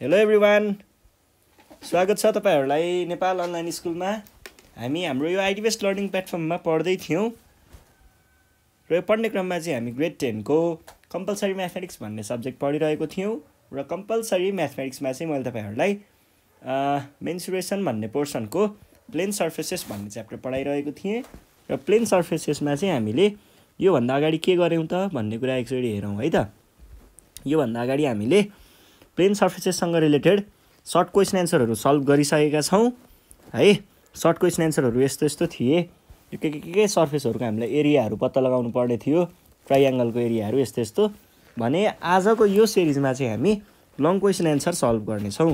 hello everyone स्वागत छ तपाईँहरूलाई नेपाल अनलाइन स्कुलमा हामी हाम्रो यो आइडी बेस्ट लर्निङ प्लेटफर्ममा पढ्दै थियौँ र यो पढ्ने क्रममा चाहिँ हामी ग्रेड टेनको कम्पलसरी म्याथमेटिक्स भन्ने सब्जेक्ट पढिरहेको थियौँ र कम्पलसरी म्याथमेटिक्समा चाहिँ मैले तपाईँहरूलाई मेन्सुरेसन भन्ने पोर्सनको प्लेन सर्फेसेस भन्ने च्याप्टर पढाइरहेको थिएँ र प्लेन सर्फेसेसमा चाहिँ हामीले योभन्दा अगाडि के गऱ्यौँ त भन्ने कुरा एकचोटि हेरौँ है त योभन्दा अगाडि हामीले प्लेन सर्फेसेससँग रिलेटेड सर्ट क्वेसन एन्सरहरू सल्भ गरिसकेका छौँ है सर्ट क्वेसन एन्सरहरू यस्तो यस्तो थिए के के के के सर्फेसहरूको हामीलाई एरियाहरू पत्ता लगाउनु पर्ने थियो ट्राइएङ्गलको एरियाहरू यस्तो यस्तो भने आजको यो सिरिजमा चाहिँ हामी लङ क्वेसन एन्सर सल्भ गर्नेछौँ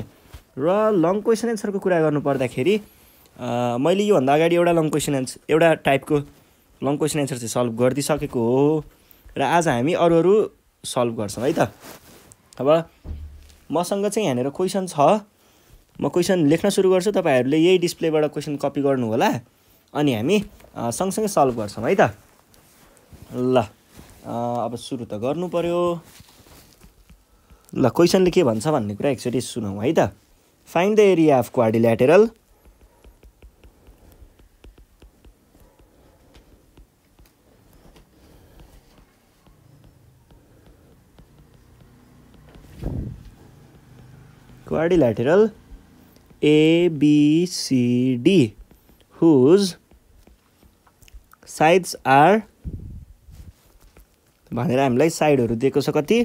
र लङ क्वेसन एन्सरको कुरा गर्नुपर्दाखेरि मैले योभन्दा अगाडि एउटा लङ क्वेसन एन्सर एउटा टाइपको लङ क्वेसन एन्सर चाहिँ सल्भ गरिदिइसकेको हो र आज हामी अरू अरू सल्भ गर्छौँ है त अब मसँग चाहिँ यहाँनिर क्वेसन छ म क्वेसन लेख्न सुरु गर्छु तपाईँहरूले यही डिस्प्लेबाट क्वेसन कपी गर्नु होला अनि हामी सँगसँगै सल्भ गर्छौँ है त ल अब सुरु त गर्नु पऱ्यो ल क्वेसनले के भन्छ भन्ने कुरा एकचोटि सुनौँ है त find the area of quadrilateral quadrilateral D whose sides are भनेर हामीलाई साइडहरू दिएको छ कति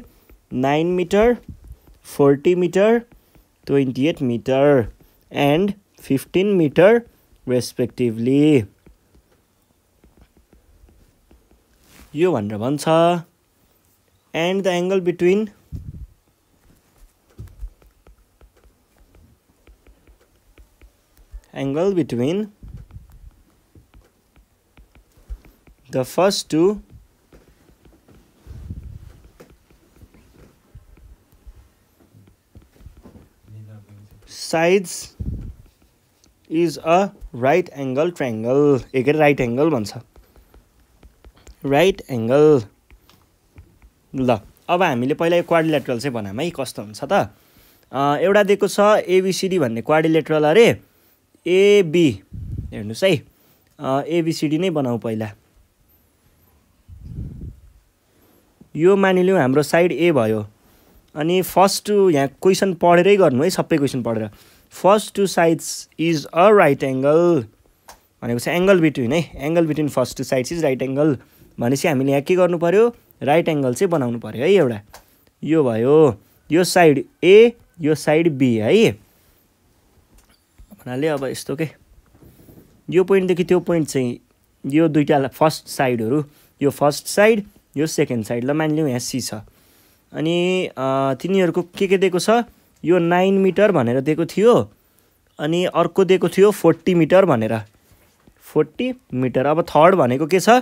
nine metre forty metre twenty eight metre and fifteen metre respectively यो भनेर भन्छ and the angle between angle between the first two साइज is a right angle triangle ए के अरे राइट एङ्गल भन्छ राइट एङ्गल ल अब हामीले पहिला यो चाहिँ बनाऊँ है कस्तो हुन्छ त एउटा दिएको छ एबिसिडी भन्ने क्वारिलेट्रल अरे एबी हेर्नुहोस् है एबिसिडी नै बनाऊ पहिला यो मानिलिउँ हाम्रो साइड ए भयो अनि फर्स्ट टु यहाँ क्वेसन पढेरै गर्नु है सबै क्वेसन पढेर first two sides is a right angle भनेको चाहिँ एङ्गल बिट्विन है angle between first two sides is right angle भनेपछि हामीले यहाँ के गर्नु पऱ्यो राइट एङ्गल चाहिँ बनाउनु पऱ्यो है एउटा यो भयो यो साइड ए यो साइड बी है हुनाले अब यस्तो के यो पोइन्टदेखि त्यो पोइन्ट चाहिँ यो दुइटा फर्स्ट साइडहरू यो फर्स्ट साइड यो सेकेन्ड साइड ल मानिलिउँ यहाँ सी छ अनि तिनीहरूको के के दिएको छ यो नाइन मिटर भनेर दिएको थियो अनि अर्को दिएको थियो फोर्टी मिटर भनेर फोर्टी मिटर अब थर्ड भनेको के छ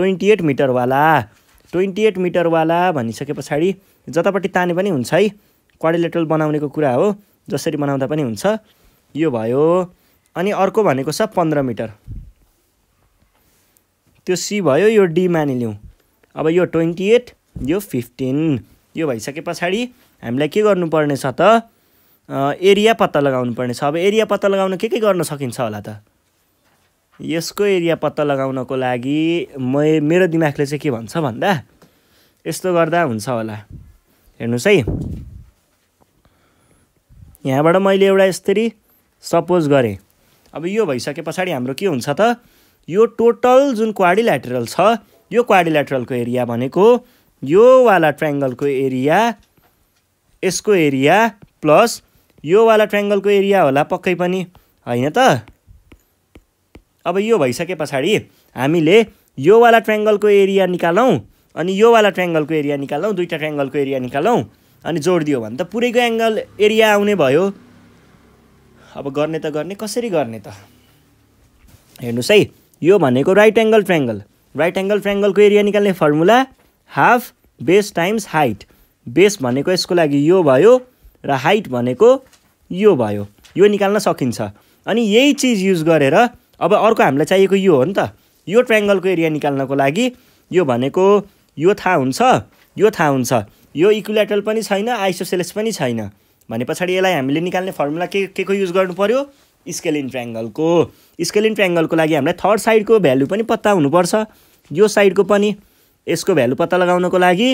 ट्वेन्टी एट मिटरवाला ट्वेन्टी एट मिटरवाला भनिसके पछाडि जतापट्टि ताने पनि हुन्छ है क्वाडिलेटरल बनाउनेको कुरा हो जसरी बनाउँदा पनि हुन्छ यो भयो अनि अर्को भनेको छ पन्ध्र मिटर त्यो सी भयो यो डी मानिलिउँ अब यो ट्वेन्टी एट यो फिफ्टिन यो भइसके पछाडि हामीलाई के गर्नुपर्ने छ त एरिया पत्ता लगाउनु पर्ने छ अब एरिया पत्ता लगाउन के के गर्न सकिन्छ होला त यसको एरिया पत्ता लगाउनको लागि म मेरो दिमागले चाहिँ के भन्छ भन्दा यस्तो गर्दा हुन्छ होला हेर्नुहोस् है यहाँबाट मैले एउटा यसरी सपोज गरेँ अब यो भइसके पछाडि हाम्रो के हुन्छ त यो टोटल जुन क्वाडिल्याट्रल छ यो क्वाडिल्याट्रलको एरिया भनेको योवाला ट्राइङ्गलको एरिया यसको एरिया प्लस योवाला ट्राइङ्गलको एरिया होला पक्कै पनि होइन त अब यो भइसके पछाडि हामीले योवाला ट्राइङ्गलको एरिया निकालौँ अनि योवाला ट्राइङ्गलको एरिया निकालौँ दुईवटा ट्राइङ्गलको एरिया निकालौँ अनि जोडिदियो भने त पुरैको एङ्गल एरिया आउने भयो अब गर्ने त गर्ने कसरी गर्ने त हेर्नुहोस् है यो भनेको right angle triangle right angle ट्रेङ्गलको एरिया निकाल्ने formula half base times height base भनेको यसको लागि यो भयो र हाइट भनेको यो भयो यो निकाल्न सकिन्छ अनि यही चिज युज गरेर अब अर्को हामीलाई चाहिएको यो हो नि त यो ट्रेङ्गलको एरिया निकाल्नको लागि यो भनेको यो थाहा हुन्छ यो थाहा हुन्छ यो इक्विलेटल पनि छैन आइसोसेलेस पनि छैन भने पछाडि यसलाई हामीले निकाल्ने फर्मुला के के को युज गर्नु पऱ्यो स्केलिन ट्राङ्गलको स्केलिन ट्राङ्गलको लागि हामीलाई थर्ड साइडको भ्यालु पनि पत्ता हुनुपर्छ यो साइडको पनि यसको भ्यालु पत्ता लगाउनको लागि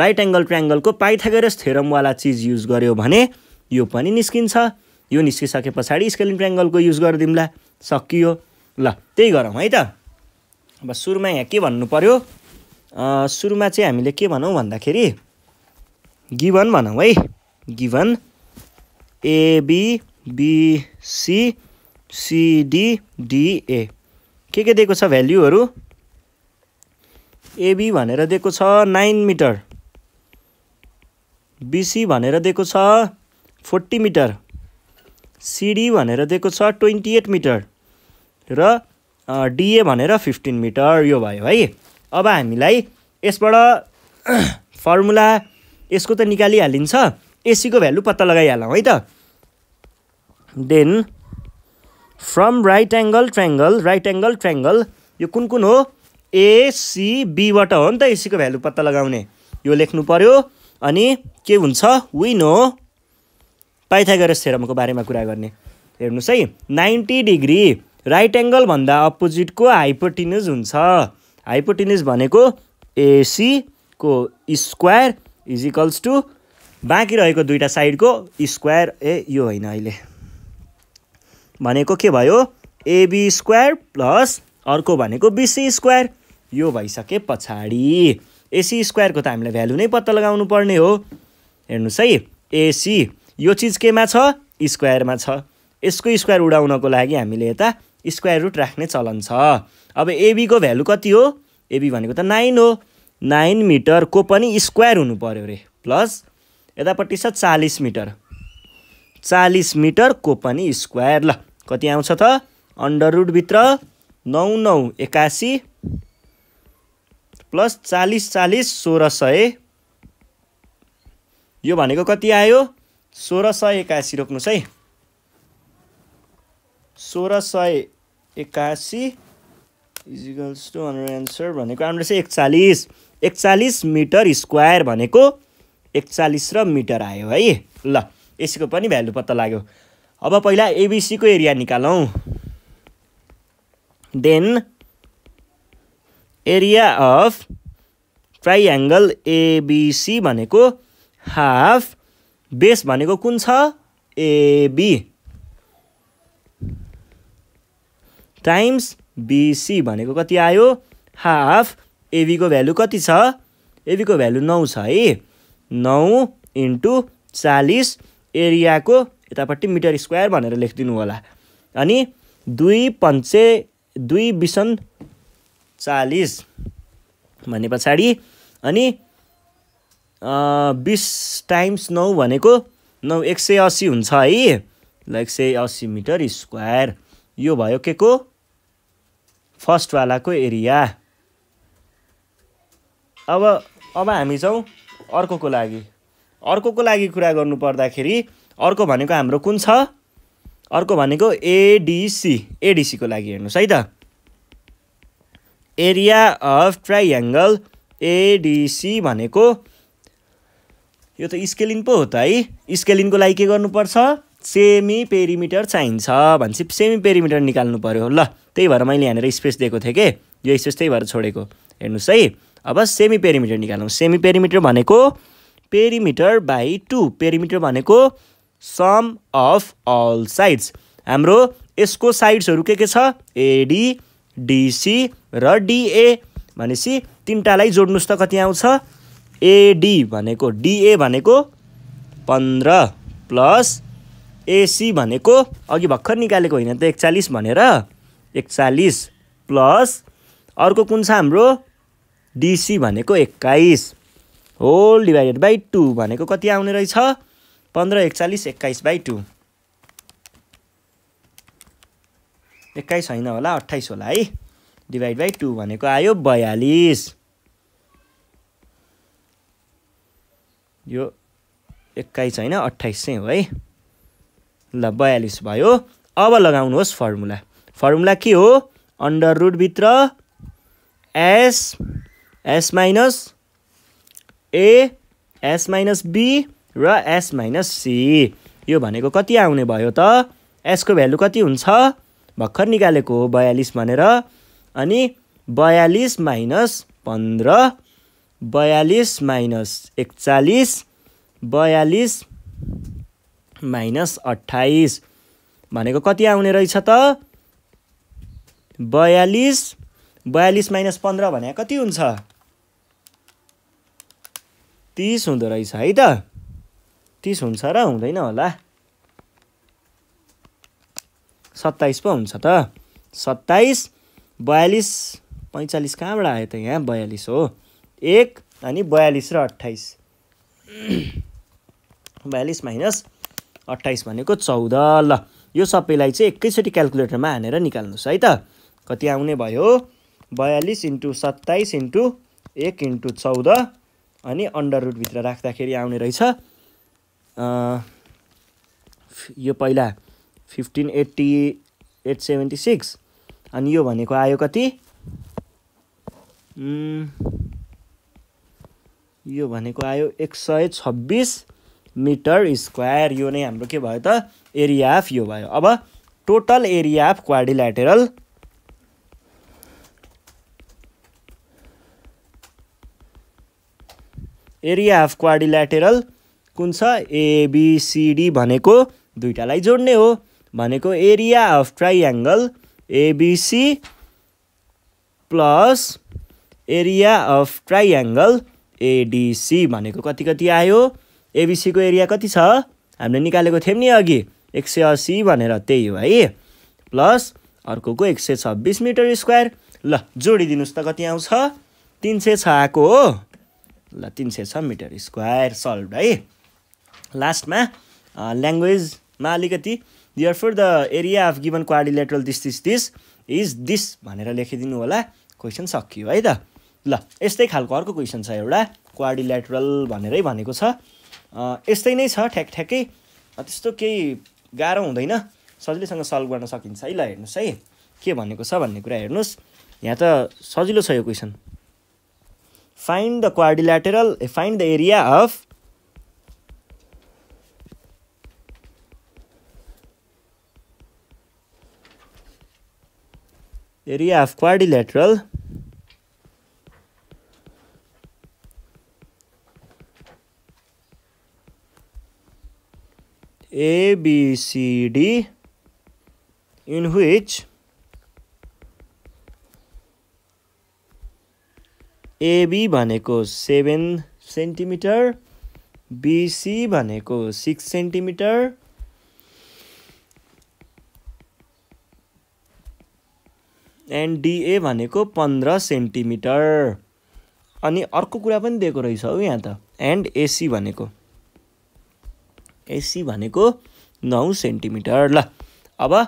राइट एङ्गल ट्राङ्गलको पाइथागोरस थेरमवाला चिज युज गर्यो भने यो पनि निस्किन्छ यो निस्किसके पछाडि स्केलिन ट्राङ्गलको युज गरिदिउँला सकियो ल त्यही गरौँ है त अब सुरुमा यहाँ के भन्नु पऱ्यो सुरुमा चाहिँ हामीले के भनौँ भन्दाखेरि गिभन भनौँ है given A, B, B, C, C, D, D, A के के दिएको छ भेल्युहरू एबी भनेर दिएको छ नाइन मिटर बिसी भनेर दिएको छ फोर्टी मिटर सिडी भनेर दिएको छ ट्वेन्टी एट मिटर र डिए भनेर फिफ्टिन मिटर यो भयो है अब हामीलाई यसबाट फर्मुला यसको त निकालिहालिन्छ एसीको भ्यालु पत्ता लगाइहालौँ है त then from right angle triangle right angle triangle यो कुन कुन हो एसिबीबाट हो नि त एसीको भ्यालु पत्ता लगाउने यो लेख्नु पऱ्यो अनि के हुन्छ विन हो पाइथागोरस थेरमको बारेमा कुरा गर्ने हेर्नुहोस् है नाइन्टी डिग्री राइट एङ्गलभन्दा अपोजिटको हाइपोटिनिज हुन्छ हाइपोटिनिज भनेको एसीको स्क्वायर इजिकल्स टु बाँकी रहेको दुईवटा साइडको स्क्वायर ए यो होइन अहिले भनेको के भयो एबी स्क्वायर प्लस अर्को भनेको बिसी स्क्वायर यो भइसके पछाडि एसी स्क्वायरको त हामीलाई भ्यालु नै पत्ता लगाउनु पर्ने हो हेर्नुहोस् है एसी यो चिज केमा छ स्क्वायरमा छ यसको स्क्वायर उडाउनको लागि हामीले यता स्क्वायर रुट राख्ने चलन छ अब एबीको भ्यालु कति हो एबी भनेको त नाइन हो नाइन मिटरको पनि स्क्वायर हुनु पऱ्यो अरे प्लस यतापट्टि छ चालिस मिटर चालिस मिटरको पनि स्क्वायर ल कति आउँछ त अन्डर रुटभित्र नौ नौ एकासी प्लस चालिस चालिस सोह्र सय यो भनेको कति आयो सोह्र सय एकासी रोक्नुहोस् है सोह्र सय एकासी इजिकल्स टु हन्ड्रेड एन्सर भनेको हाम्रो चाहिँ एकचालिस एकचालिस मिटर स्क्वायर भनेको एकचालिस र मिटर आयो है ल यसको पनि भ्यालु पत्ता लाग्यो अब पहिला एबिसीको एरिया निकालौँ then area of triangle ABC भनेको हाफ बेस भनेको कुन छ एबी टाइम्स बिसी भनेको कति आयो हाफ एबीको भ्यालु कति छ एबीको भ्यालु नौ छ है नौ इन्टु चालिस एरियाको यतापट्टि मिटर स्क्वायर भनेर लेखिदिनु होला अनि दुई पन्चे दुई बिसन चालिस भने पछाडि अनि बिस टाइम्स नौ भनेको नौ एक सय असी हुन्छ है ल एक सय असी मिटर स्क्वायर यो भयो के को फर्स्टवालाको एरिया अब अब हामी जाउँ अर्कोको लागि अर्कोको लागि कुरा गर्नु पर्दाखेरि अर्को भनेको हाम्रो कुन छ अर्को भनेको एडिसी एडिसीको लागि हेर्नुहोस् है त एरिया अफ ट्राइएङ्गल एडिसी भनेको यो त स्केलिन पो हो त है स्केलिनको लागि के गर्नुपर्छ सेमी पेरिमिटर चाहिन्छ भनेपछि सेमी पेरिमिटर निकाल्नु पऱ्यो ल त्यही भएर मैले यहाँनिर स्पेस दिएको थिएँ कि यो स्पेस त्यही भएर छोडेको हेर्नुहोस् है अब सेमी पेरिमिटर निकालौँ सेमी पेरिमिटर भनेको पेरिमिटर बाई टू पेरिमिटर भनेको सम अफ अल साइड्स हाम्रो यसको साइड्सहरू के के छ एडी डिसी र डिए भनेपछि तिनवटालाई जोड्नुहोस् त कति आउँछ एडी भनेको डिए भनेको पन्ध्र प्लस एसी भनेको अघि भर्खर निकालेको होइन त एकचालिस भनेर एकचालिस प्लस अर्को कुन छ हाम्रो डिसी भनेको एक्काइस होल डिभाइडेड बाई टू भनेको कति आउने रहेछ पन्ध्र एकचालिस एक्काइस बाई टू एक्काइस होइन होला अट्ठाइस होला है डिभाइड बाई टू भनेको आयो बयालिस यो एक्काइस होइन अट्ठाइस चाहिँ हो है ल बयालिस भयो अब लगाउनुहोस् फर्मुला फर्मुला के हो अन्डर रुटभित्र S S minus A S minus B र एस माइनस सी यो भनेको कति आउने भयो त एसको भ्यालु कति हुन्छ भर्खर निकालेको हो बयालिस भनेर अनि बयालिस माइनस पन्ध्र बयालिस माइनस एकचालिस बयालिस माइनस अठाइस भनेको कति आउने रहेछ त बयालिस बयालिस माइनस पन्ध्र भने कति हुन्छ तिस हुँदो रहेछ है त तिस हुन्छ र हुँदैन होला सत्ताइस पो हुन्छ त सत्ताइस बयालिस पैँचालिस कहाँबाट आयो त यहाँ बयालिस हो एक अनि बयालिस र अट्ठाइस बयालिस माइनस अट्ठाइस भनेको चौध ल यो सबैलाई चाहिँ एकैचोटि क्यालकुलेटरमा हानेर निकाल्नुहोस् है त कति आउने भयो बयालिस इन्टु सत्ताइस इन्टु एक इन्टु चौध अनि अन्डर रुटभित्र राख्दाखेरि आउने रहेछ यो पहिला fifteen eighty eight seventy six अनि यो भनेको आयो कति यो भनेको आयो एक सय छब्बिस मिटर स्क्वायर यो नै हाम्रो के भयो त एरिया अफ यो भयो अब total area of quadrilateral area of quadrilateral कुन छ एबिसिडी भनेको दुइटालाई जोड्ने हो भनेको area of triangle ABC plus area of triangle ADC भनेको कति कति आयो एबिसीको एरिया कति छ हामीले निकालेको थियौँ नि अघि एक सय असी भनेर त्यही हो है प्लस अर्कोको एक सय छब्बिस मिटर स्क्वायर ल जोडिदिनुहोस् त कति आउँछ तिन सय छ आएको हो ल तिन सय छ मिटर स्क्वायर सल्भ है लास्टमा ल्याङ्ग्वेजमा अलिकति therefore the area of given quadrilateral this this this is this भनेर लेखिदिनु होला क्वेसन सकियो है त ल यस्तै खालको अर्को क्वेसन छ एउटा क्वारिलेटरल भनेरै भनेको छ यस्तै नै छ ठ्याक ठ्याक्कै त्यस्तो केही गाह्रो हुँदैन सजिलैसँग सल्भ गर्न सकिन्छ है ल हेर्नुहोस् है के भनेको छ भन्ने कुरा हेर्नुहोस् यहाँ त सजिलो छ यो question find the quadrilateral eh, find the area of area of quadrilateral ABCD in which AB भनेको सेभेन सेन्टिमिटर बिसी भनेको सिक्स सेन्टिमिटर एन्ड डिए भनेको पन्ध्र सेन्टिमिटर अनि अर्को कुरा पनि दिएको रहेछ हौ यहाँ त एन्ड एसी भनेको एसी भनेको नौ सेन्टिमिटर ल अब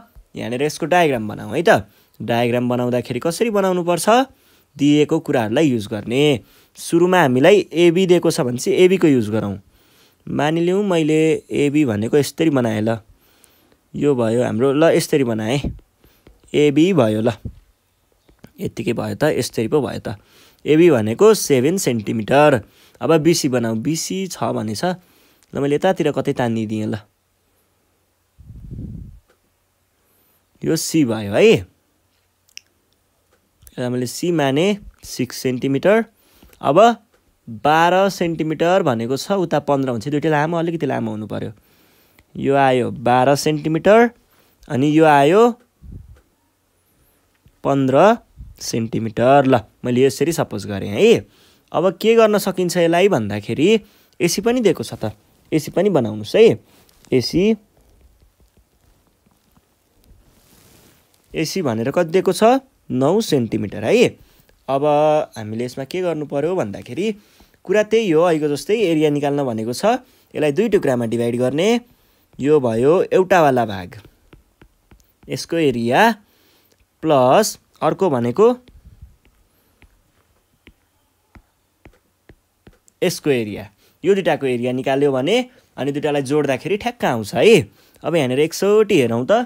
यहाँनिर यसको डायग्राम बनाऊ है त डायग्राम बनाउँदाखेरि कसरी बनाउनुपर्छ दिएको कुराहरूलाई युज गर्ने सुरुमा हामीलाई एबी दिएको छ भने चाहिँ एबीको युज गरौँ मानिलिउँ मैले एबी भनेको यस्तरी बनाएँ ल यो भयो हाम्रो ल यसरी बनाएँ एबी भयो ल यत्तिकै भयो त यस्तरी पो भयो त एबी भनेको सेभेन सेन्टिमिटर अब बिसी बनाऊ बिसी छ भने छ ल मैले यतातिर कतै तानिदिएँ ल यो सी भयो है यसलाई मैले सी माने सिक्स सेन्टिमिटर अब बाह्र सेन्टिमिटर भनेको छ उता पन्ध्र हुन्छ दुइटै लामो अलिकति लामो हुनु पऱ्यो यो आयो बाह्र सेन्टिमिटर अनि यो आयो पन्ध्र सेन्टिमिटर ल मैले यसरी सपोज गरेँ है अब के गर्न सकिन्छ यसलाई भन्दाखेरि एसी पनि दिएको छ त एसी पनि बनाउनुहोस् है एसी एसी भनेर कति दिएको छ नौ सेन्टिमिटर है अब हामीले यसमा के गर्नु पऱ्यो भन्दाखेरि कुरा त्यही हो अहिलेको जस्तै एरिया निकाल्न भनेको छ यसलाई दुई टुक्रामा डिभाइड गर्ने यो भयो एउटावाला भाग यसको एरिया प्लस अर्को भनेको यसको एरिया यो दुइटाको एरिया निकाल्यो भने अनि दुइटालाई जोड्दाखेरि ठ्याक्क आउँछ है अब यहाँनिर एकचोटि हेरौँ त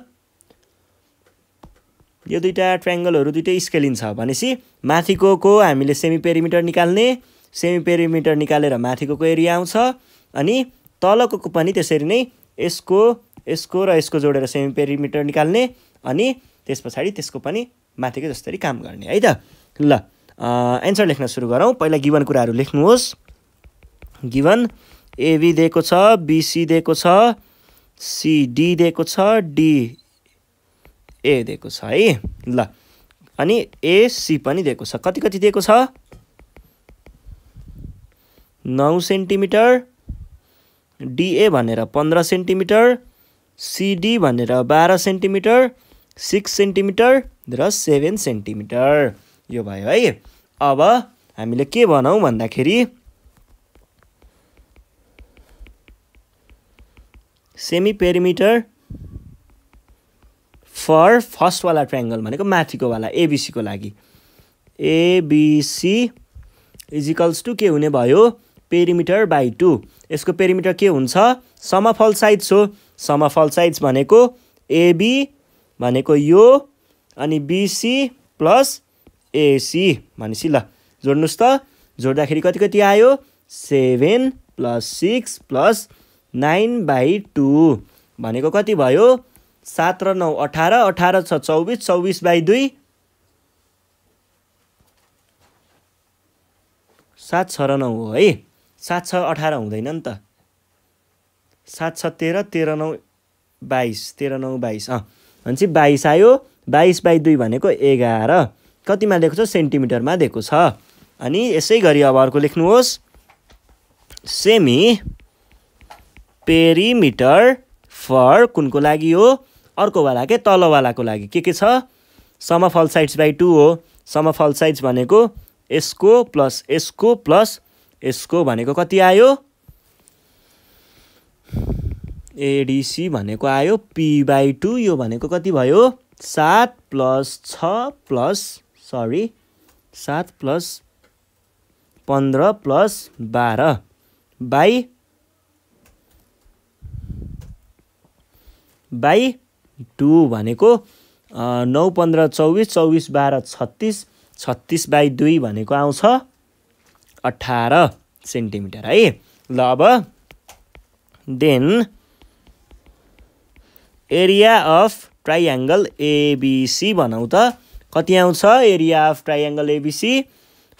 यो दुईवटा ट्राइङ्गलहरू दुइटै स्केलिन छ भनेपछि माथिको को हामीले सेमी पेरिमिटर निकाल्ने सेमी पेरिमिटर निकालेर माथिको को एरिया आउँछ अनि तलको पनि त्यसरी नै यसको यसको र यसको जोडेर सेमी पेरिमिटर निकाल्ने अनि त्यस पछाडि त्यसको पनि माथिको जस्तरी काम गर्ने है त ल एन्सर लेख्न सुरु गरौँ पहिला गिवन कुराहरू लेख्नुहोस् गिभन एबी दिएको छ बिसी दिएको छ सिडी दिएको छ डी ए दिएको छ है ल अनि ए सी पनि दिएको छ कति कति दिएको छ नौ सेन्टिमिटर डिए भनेर पन्ध्र सेन्टिमिटर सिडी भनेर बाह्र सेन्टिमिटर सिक्स सेन्टिमिटर र सेभेन सेन्टिमिटर यो भयो है अब हामीले के भनौँ भन्दाखेरि सेमी पेरिमिटर फर फर्स्टवाला ट्राइङ्गल भनेको माथिको माथिकोवाला एबिसीको लागि एबिसी इजिकल्स टु के हुने भयो पेरिमिटर बाई टू यसको पेरिमिटर के हुन्छ समफल साइज हो समफल साइज भनेको एबी भनेको यो अनि बिसी प्लस एसी भनेपछि ल जोड्नुहोस् त जोड्दाखेरि कति कति आयो seven plus six plus nine by two भनेको कति भयो सात र नौ अठार अठार छ चौबिस चौबिस बाई दुई सात छ र नौ हो है सात छ अठार हुँदैन नि त सात छ तेह्र तेह्र नौ बाइस तेह्र नौ बाइस अँ भनेपछि बाइस आयो बाइस बाई दुई भनेको एघार कतिमा दिएको छ सेन्टिमिटरमा दिएको छ अनि यसै गरी अब अर्को लेख्नुहोस् सेमी पेरिमिटर फर कुनको लागि हो अर्कोवाला के तलवालाको लागि के के छ समफल साइड्स बाई टू हो समफल साइड्स भनेको यसको प्लस यसको प्लस यसको भनेको कति आयो एडिसी भनेको आयो पी बाई टू यो भनेको कति भयो सात प्लस छ प्लस सरी सात प्लस पन्ध्र प्लस बाह्र बाई बाई टु भनेको नौ पन्ध्र चौबिस चौबिस बाह्र छत्तिस छत्तिस बाई दुई भनेको आउँछ अठार सेन्टिमिटर है ल अब then area of triangle ABC भनौँ त कति आउँछ area of triangle ABC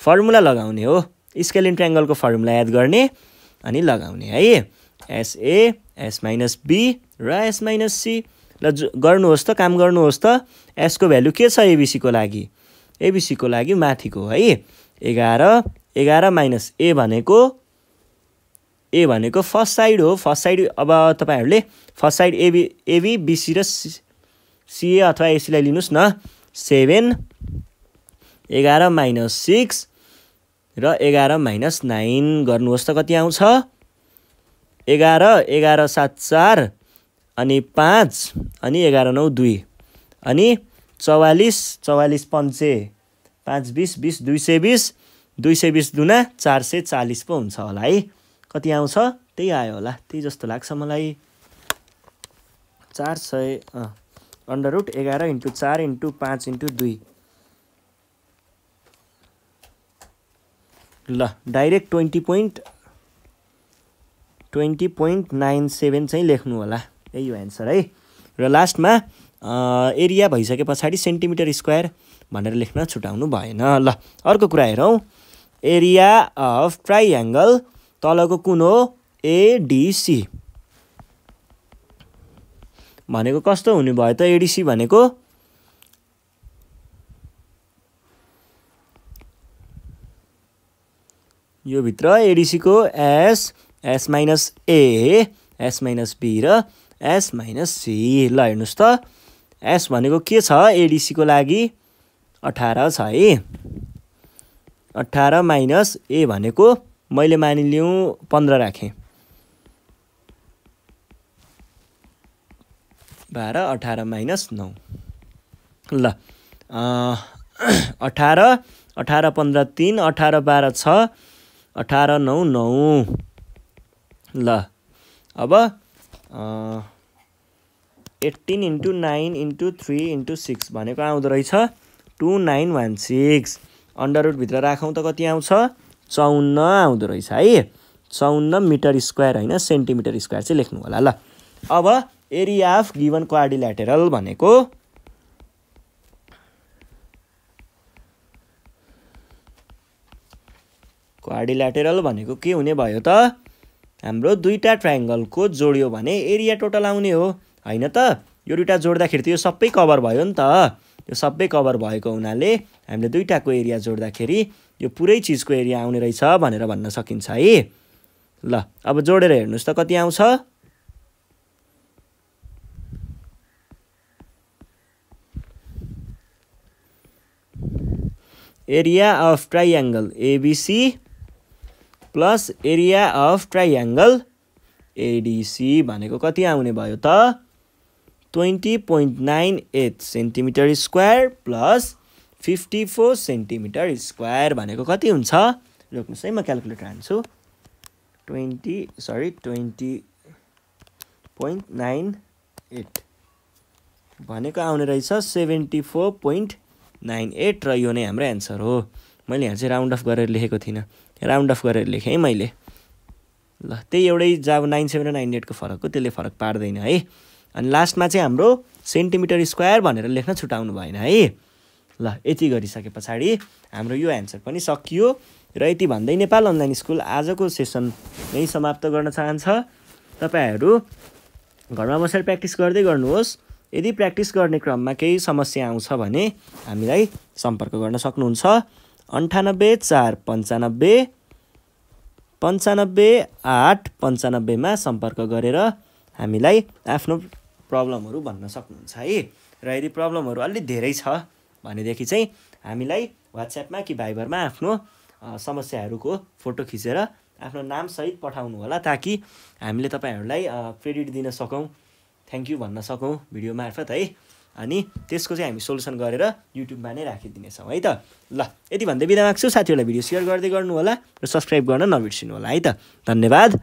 formula लगाउने हो स्केलिन ट्राइङ्गलको फर्मुला याद गर्ने अनि लगाउने है एसए एस माइनस बी र एस माइनस सी ल गर्नुहोस् त काम गर्नुहोस् त एसको भ्यालु के छ एबिसीको लागि एबिसीको लागि माथिको है एघार एघार माइनस ए भनेको ए भनेको फर्स्ट साइड हो फर्स्ट साइड अब तपाईँहरूले first side AB AB BC र सिए अथवा एसीलाई लिनुहोस् न सेभेन एघार माइनस सिक्स र एघार माइनस नाइन गर्नुहोस् त कति आउँछ एघार एघार सात चार अनि पाँच अनि एघार नौ दुई अनि चौवालिस चौवालिस पन्चे पाँच बिस बिस दुई सय बिस दुई सय बिस दुना चार सय चालिस पो हुन्छ होला है कति आउँछ त्यही आयो होला त्यही जस्तो लाग्छ मलाई चार सय अन्डर रुट एघार इन्टु चार इन्टु पाँच इन्टु दुई ल direct twenty point twenty point nine seven चाहिँ लेख्नु होला यही हो एन्सर है र लास्टमा एरिया भइसके पछाडि सेन्टिमिटर स्क्वायर भनेर लेख्न छुटाउनु भएन ल अर्को कुरा हेरौँ एरिया अफ ट्राइएङ्गल तलको कुन हो एडिसी भनेको कस्तो हुने भयो त एडिसी भनेको यो भित्र एडिसीको S S minus A S minus B र एस माइनस सी ल हेर्नुहोस् त एस भनेको के छ एडिसीको लागि अठार छ है अठार माइनस ए भनेको मैले मानिलिउँ पन्ध्र राखेँ बाह्र अठार माइनस नौ ल अठार अठार पन्ध्र तिन अठार बाह्र छ अठार नौ नौ ल अब eighteen into nine into three into six भनेको आउँदो रहेछ two nine one six under रुटभित्र राखौँ त कति आउँछ चौन्न आउँदो रहेछ है चौन्न मिटर स्क्वायर होइन सेन्टिमिटर स्क्वायर चाहिँ लेख्नु होला ल अब एरिया अफ गिभन क्वाडिल्याटेरल भनेको क्वाडिल्याटेरल भनेको के हुने भयो त हाम्रो दुईवटा ट्राइङ्गलको जोड्यो भने एरिया टोटल आउने हो होइन त यो दुइटा जोड्दाखेरि त यो सबै कभर भयो नि त यो सबै कभर भएको हुनाले हामीले दुइटाको एरिया जोड्दाखेरि यो पुरै चिजको एरिया आउने रहेछ भनेर भन्न सकिन्छ है ल अब जोडेर हेर्नुहोस् त कति आउँछ area of triangle ABC plus area of triangle ADC भनेको कति आउने भयो त twenty point nine eight centimetre square plus fifty four centimetre square भनेको कति हुन्छ रोक्नुहोस् है म क्यालकुलेटर हान्छु twenty sorry twenty point nine eight भनेको आउने रहेछ seventy four point nine eight र यो नै हाम्रो एन्सर हो मैले यहाँ चाहिँ राउन्ड अफ गरेर लेखेको थिइनँ राउन्ड अफ गरेर लेखेँ है मैले ल त्यही एउटै जाब नाइन सेभेन र नाइन एटको फरक हो त्यसले फरक पार्दैन है अनि लास्टमा चाहिँ हाम्रो सेन्टिमिटर स्क्वायर भनेर लेख्न छुट्याउनु भएन है ल यति गरिसके पछाडि हाम्रो यो एन्सर पनि सकियो र यति भन्दै नेपाल अनलाइन स्कुल आजको सेसन नै समाप्त गर्न चाहन्छ तपाईँहरू घरमा बसेर प्र्याक्टिस गर्दै गर्नुहोस् यदि प्र्याक्टिस गर्ने क्रममा केही समस्या आउँछ भने हामीलाई सम्पर्क गर्न सक्नुहुन्छ अन्ठानब्बे चार पन्चानब्बे पन्चानब्बे आठ पन्चानब्बेमा सम्पर्क गरेर हामीलाई आफ्नो प्रब्लमहरू भन्न सक्नुहुन्छ है र यदि प्रब्लमहरू अलिक धेरै छ भनेदेखि चाहिँ हामीलाई वाट्सएपमा कि भाइबरमा आफ्नो समस्याहरूको फोटो खिचेर आफ्नो नामसहित पठाउनु होला ताकि हामीले तपाईँहरूलाई क्रेडिट दिन सकौँ थ्याङ्क यू भन्न सकौँ भिडियो मार्फत है अनि त्यसको चाहिँ हामी सोल्युसन गरेर युट्युबमा नै राखिदिनेछौँ है त ल यति भन्दै बिदा माग्छु साथीहरूलाई भिडियो सेयर गर्दै गर्नु होला र सब्सक्राइब गर्न नबिर्सिनु होला है त धन्यवाद